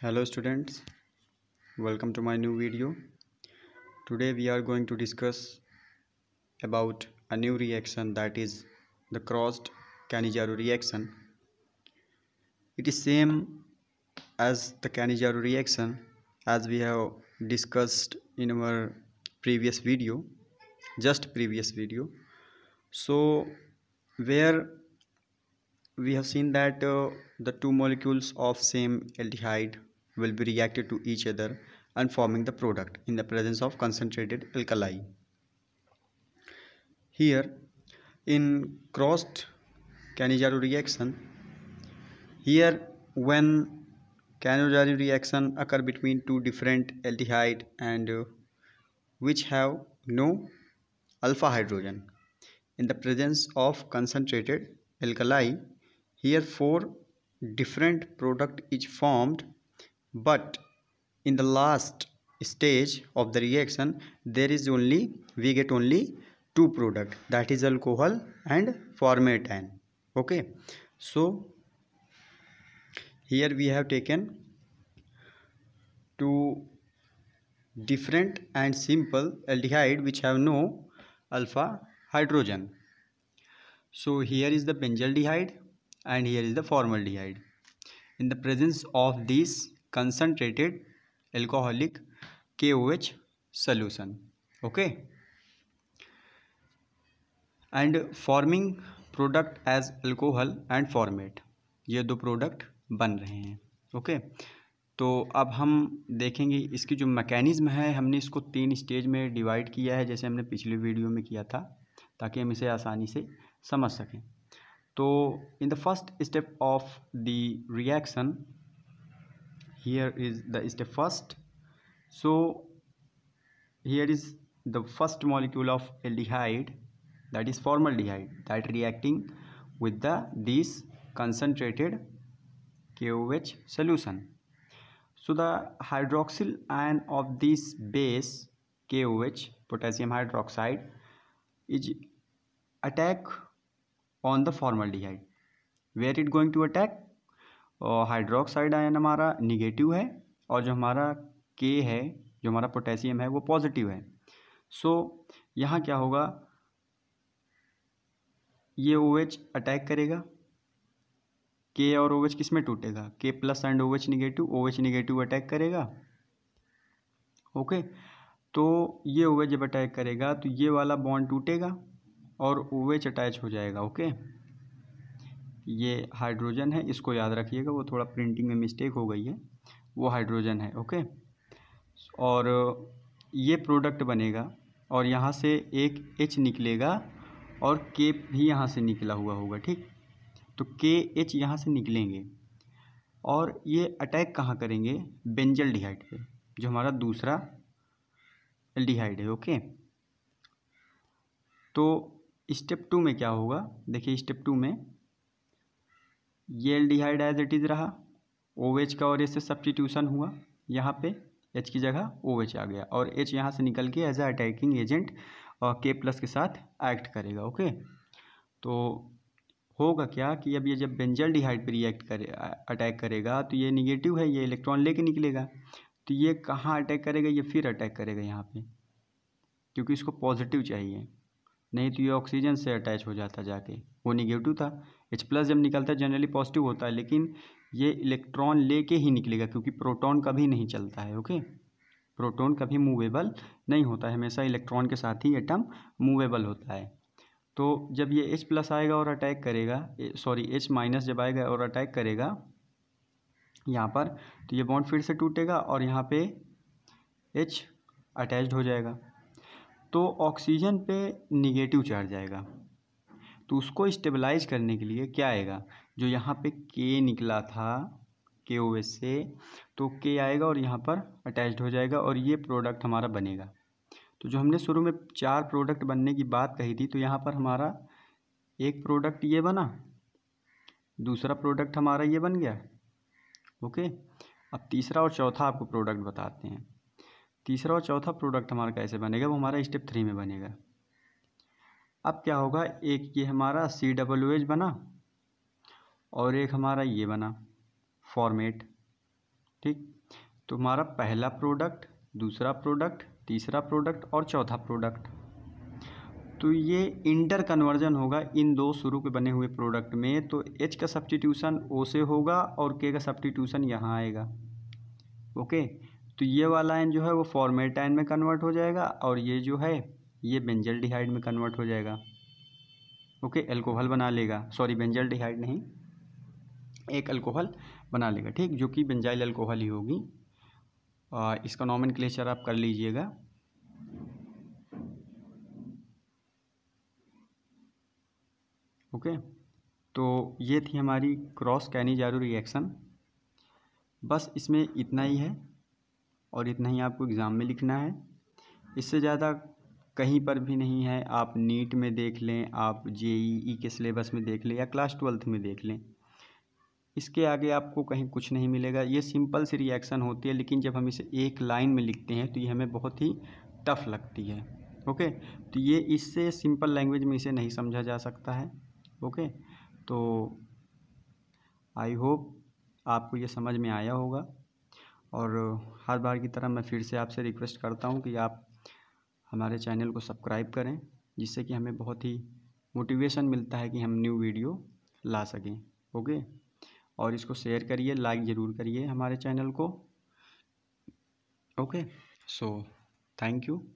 hello students welcome to my new video today we are going to discuss about a new reaction that is the crossed Kanijaro reaction it is same as the Kanijaro reaction as we have discussed in our previous video just previous video so where we have seen that uh, the two molecules of same aldehyde will be reacted to each other and forming the product in the presence of concentrated alkali. Here in crossed Cannizzaro reaction, here when Cannizzaro reaction occur between two different aldehyde and uh, which have no alpha hydrogen in the presence of concentrated alkali here four different product is formed but in the last stage of the reaction there is only we get only two product that is alcohol and formatane okay so here we have taken two different and simple aldehyde which have no alpha hydrogen so here is the benzaldehyde and here is the formaldehyde in the presence of this concentrated alcoholic KOH solution okay and forming product as alcohol and formate ये दो product बन रहे हैं okay तो अब हम देखेंगे इसकी जो मैकेनिज़्म है हमने इसको तीन स्टेज में डिवाइड किया है जैसे हमने पिछले वीडियो में किया था ताकि हम इसे आसानी से समझ सकें so in the first step of the reaction here is the step first so here is the first molecule of aldehyde that is formaldehyde that reacting with the this concentrated KOH solution so the hydroxyl ion of this base KOH potassium hydroxide is attack on the formaldehyde where it going to attack और hydroxide ion हमारा negative है और जो हमारा के है जो हमारा पोटेशियम है वो पॉजिटिव है सो so, यहाँ क्या होगा ये ओ OH अटैक करेगा के और ओ OH किस में टूटेगा K plus and O OH negative O negative attack करेगा ओके तो ये ओ जब अटैक करेगा तो ये वाला बॉन्ड टूटेगा और ओ एच अटैच हो जाएगा ओके ये हाइड्रोजन है इसको याद रखिएगा वो थोड़ा प्रिंटिंग में मिस्टेक हो गई है वो हाइड्रोजन है ओके और ये प्रोडक्ट बनेगा और यहाँ से एक एच निकलेगा और के भी यहाँ से निकला हुआ होगा ठीक तो के एच यहाँ से निकलेंगे और ये अटैक कहाँ करेंगे बेंजल डिहाइड पे जो हमारा दूसरा एल्डिहाइड है ओके तो स्टेप टू में क्या होगा देखिए स्टेप टू में ये एल्डिहाइड एज इट इज़ रहा ओ OH का और इससे से सब्सटीट्यूशन हुआ यहाँ पे एच की जगह ओ OH आ गया और एच यहाँ से निकल के एज ए अटैकिंग एजेंट और के प्लस के साथ एक्ट करेगा ओके तो होगा क्या कि अब ये जब बेंजल डिहाइड पर रिएक्ट करे अटैक करेगा तो ये निगेटिव है ये इलेक्ट्रॉन लेके निकलेगा तो ये कहाँ अटैक करेगा ये फिर अटैक करेगा यहाँ पे क्योंकि इसको पॉजिटिव चाहिए नहीं तो ये ऑक्सीजन से अटैच हो जाता जाके वो निगेटिव था एच प्लस जब निकलता है जनरली पॉजिटिव होता है लेकिन ये इलेक्ट्रॉन लेके ही निकलेगा क्योंकि प्रोटॉन कभी नहीं चलता है ओके प्रोटॉन कभी मूवेबल नहीं होता है हमेशा इलेक्ट्रॉन के साथ ही एटम मूवेबल होता है तो जब ये एच प्लस आएगा और अटैक करेगा सॉरी एच माइनस जब आएगा और अटैक करेगा यहाँ पर तो ये बॉन्ड फिर से टूटेगा और यहाँ पे एच अटैच्ड हो जाएगा तो ऑक्सीजन पे निगेटिव चार्ज आएगा तो उसको स्टेबलाइज करने के लिए क्या आएगा जो यहाँ पे के निकला था के ओ एस से तो के आएगा और यहाँ पर अटैच्ड हो जाएगा और ये प्रोडक्ट हमारा बनेगा तो जो हमने शुरू में चार प्रोडक्ट बनने की बात कही थी तो यहाँ पर हमारा एक प्रोडक्ट ये बना दूसरा प्रोडक्ट हमारा ये बन गया ओके अब तीसरा और चौथा आपको प्रोडक्ट बताते हैं तीसरा और चौथा प्रोडक्ट हमारा कैसे बनेगा वो हमारा स्टेप थ्री में बनेगा अब क्या होगा एक ये हमारा सी डब्ल्यू एच बना और एक हमारा ये बना फॉर्मेट ठीक तो हमारा पहला प्रोडक्ट दूसरा प्रोडक्ट तीसरा प्रोडक्ट और चौथा प्रोडक्ट तो ये इंटर कन्वर्जन होगा इन दो शुरू के बने हुए प्रोडक्ट में तो एच का सब्सटीट्यूशन ओ से होगा और के का सब्सटीट्यूशन यहाँ आएगा ओके तो ये वाला एन जो है वो फॉर्मेट आइन में कन्वर्ट हो जाएगा और ये जो है ये बेंजल डिहाइड में कन्वर्ट हो जाएगा ओके एल्कोहल बना लेगा सॉरी बेंजल डिहाइड नहीं एक अल्कोहल बना लेगा ठीक जो कि बेंजाइल अल्कोहल ही होगी आ, इसका नॉमन क्लेचर आप कर लीजिएगा ओके तो ये थी हमारी क्रॉस कैनी जारू रिएक्शन बस इसमें इतना ही है और इतना ही आपको एग्ज़ाम में लिखना है इससे ज़्यादा कहीं पर भी नहीं है आप नीट में देख लें आप जे ई के सिलेबस में देख लें या क्लास ट्वेल्थ में देख लें इसके आगे आपको कहीं कुछ नहीं मिलेगा ये सिंपल सी रिएक्शन होती है लेकिन जब हम इसे एक लाइन में लिखते हैं तो ये हमें बहुत ही टफ लगती है ओके तो ये इससे सिंपल लैंग्वेज में इसे नहीं समझा जा सकता है ओके तो आई होप आपको ये समझ में आया होगा और हर बार की तरह मैं फिर से आपसे रिक्वेस्ट करता हूँ कि आप हमारे चैनल को सब्सक्राइब करें जिससे कि हमें बहुत ही मोटिवेशन मिलता है कि हम न्यू वीडियो ला सकें ओके और इसको शेयर करिए लाइक ज़रूर करिए हमारे चैनल को ओके सो थैंक यू